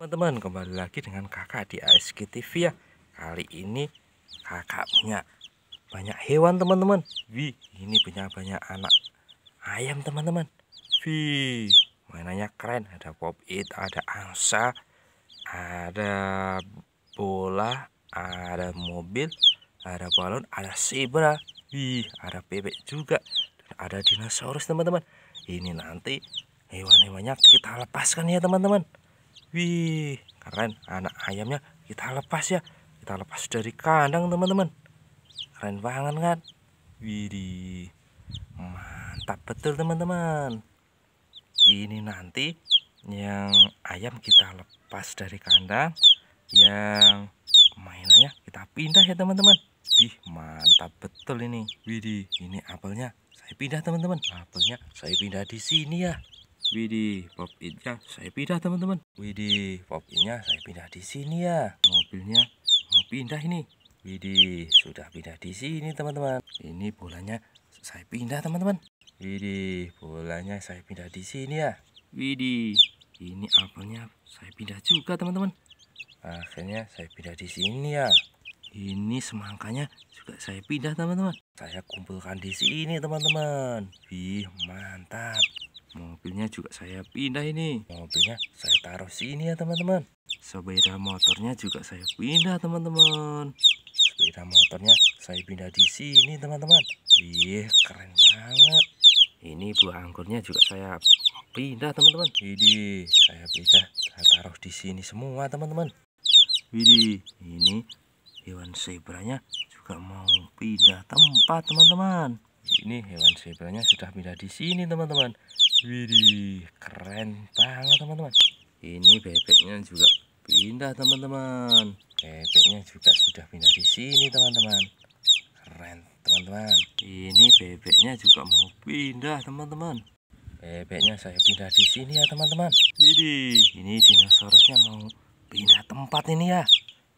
Teman-teman kembali lagi dengan kakak di ASG TV ya Kali ini kakak punya banyak hewan teman-teman Wih ini punya banyak anak ayam teman-teman Wih mainannya keren Ada pop it, ada angsa, ada bola, ada mobil, ada balon, ada zebra Wih ada bebek juga Dan ada dinosaurus teman-teman Ini nanti hewan-hewannya kita lepaskan ya teman-teman Wih, keren. Anak ayamnya kita lepas ya. Kita lepas dari kandang, teman-teman. Keren banget kan? Widih. Mantap betul, teman-teman. Ini nanti yang ayam kita lepas dari kandang, yang mainannya kita pindah ya, teman-teman. Wih, mantap betul ini. Widih, ini apelnya saya pindah, teman-teman. Apelnya saya pindah di sini ya. Widi, pop innya saya pindah teman-teman. Widi, pop innya saya pindah di sini ya. Mobilnya mau pindah ini. Widi sudah pindah di sini teman-teman. Ini bolanya saya pindah teman-teman. Widi bolanya saya pindah di sini ya. Widi ini apelnya saya pindah juga teman-teman. Akhirnya saya pindah di sini ya. Ini semangkanya juga saya pindah teman-teman. Saya kumpulkan di sini teman-teman. Wih, mantap. Mobilnya juga saya pindah ini. Mobilnya saya taruh sini ya teman-teman. Sepeda motornya juga saya pindah teman-teman. Sepeda motornya saya pindah di sini teman-teman. Ih iya, keren banget. Ini buah anggurnya juga saya pindah teman-teman. Ini saya pindah. Saya taruh di sini semua teman-teman. Widih, ini hewan zebranya juga mau pindah tempat teman-teman. Ini hewan zebranya sudah pindah di sini teman-teman. Widih, keren banget teman-teman. Ini bebeknya juga pindah teman-teman. Bebeknya juga sudah pindah di sini teman-teman. Keren teman-teman. Ini bebeknya juga mau pindah teman-teman. Bebeknya saya pindah di sini ya teman-teman. Widih, ini dinosaurusnya mau pindah tempat ini ya.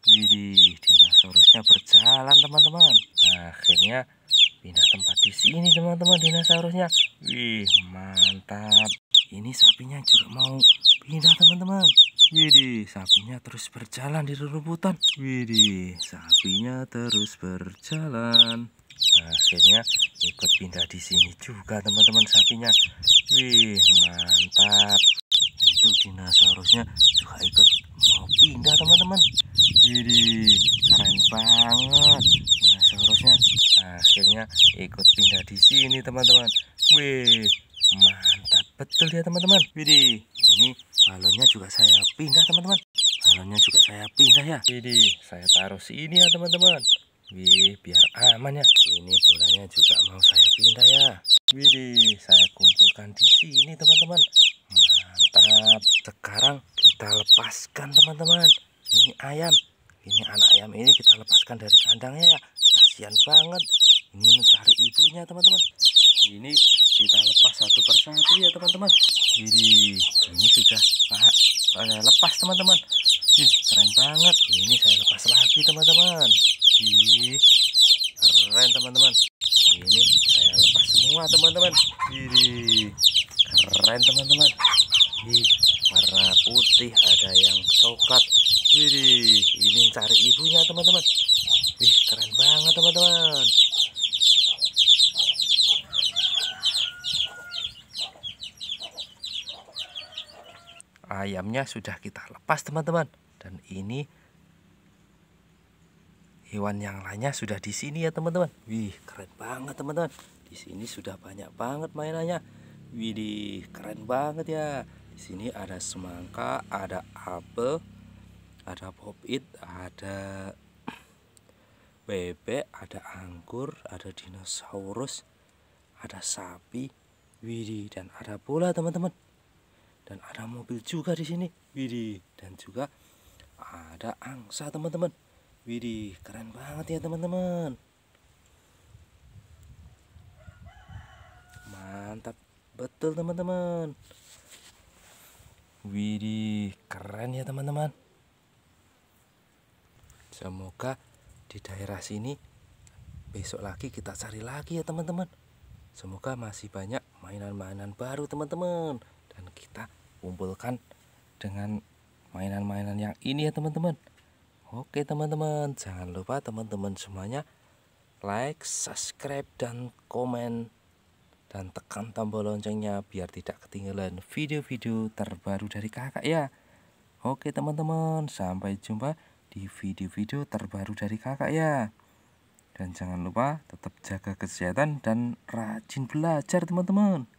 Widih, dinosaurusnya berjalan teman-teman. Nah, akhirnya pindah tempat di sini teman-teman dinosaurusnya wih mantap ini sapinya juga mau pindah teman-teman Widih, sapinya terus berjalan di rerumputan, Widih, sapinya terus berjalan. Akhirnya ikut pindah di sini juga teman-teman sapinya. Wih, mantap. Itu dinosaurusnya ikut pindah di sini teman-teman wih mantap betul ya teman-teman widih ini balonnya juga saya pindah teman-teman balonnya juga saya pindah ya widih saya taruh sini ya teman-teman Wih, biar aman ya. Ini bolanya juga mau saya pindah ya. Widih, saya kumpulkan di sini teman-teman. Mantap. Sekarang kita lepaskan teman-teman. Ini ayam. Ini anak ayam ini kita lepaskan dari kandangnya ya. Kasian banget ini mencari ibunya teman-teman ini kita lepas satu persatu ya teman-teman jadi ini sudah ah, lepas teman-teman Ih, keren banget ini saya lepas lagi teman-teman Ih, keren teman-teman ini saya lepas semua teman-teman jadi keren teman-teman Ih, warna putih ada yang coklat Widih, ini cari ibunya teman-teman ayamnya sudah kita lepas teman-teman dan ini hewan yang lainnya sudah di sini ya teman-teman wih keren banget teman-teman di sini sudah banyak banget mainannya Wih keren banget ya di sini ada semangka ada apel ada pop it ada bebek ada anggur ada dinosaurus ada sapi widih dan ada pula teman-teman dan ada mobil juga di sini Widi dan juga ada angsa teman-teman Widi keren banget ya teman-teman mantap betul teman-teman Widi keren ya teman-teman semoga di daerah sini besok lagi kita cari lagi ya teman-teman semoga masih banyak mainan-mainan baru teman-teman kita kumpulkan dengan mainan-mainan yang ini ya teman-teman oke teman-teman jangan lupa teman-teman semuanya like subscribe dan komen dan tekan tombol loncengnya biar tidak ketinggalan video-video terbaru dari kakak ya Oke teman-teman sampai jumpa di video-video terbaru dari kakak ya dan jangan lupa tetap jaga kesehatan dan rajin belajar teman-teman